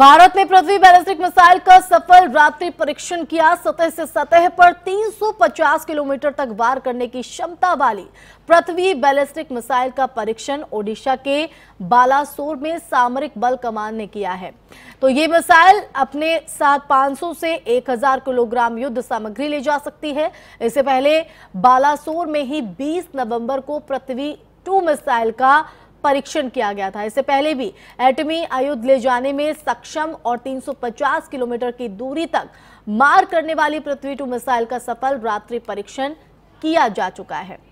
भारत ने पृथ्वी ballistic missile का सफल रात्रि परीक्षण किया सतह से सतह पर 350 किलोमीटर तक वार करने की क्षमता वाली पृथ्वी बैलिस्टिक मिसाइल का परीक्षण ओडिशा के बालासोर में सामरिक बल कमान ने किया है तो ये मिसाइल अपने साथ 500 से 1000 किलोग्राम युद्ध सामग्री ले जा सकती है इससे पहले बालासोर में ही 20 नवंबर को पृथ्वी टू मिसाइल का परीक्षण किया गया था इससे पहले भी एटमी आयुध ले जाने में सक्षम और 350 किलोमीटर की दूरी तक मार करने वाली पृथ्वी टू मिसाइल का सफल रात्रि परीक्षण किया जा चुका है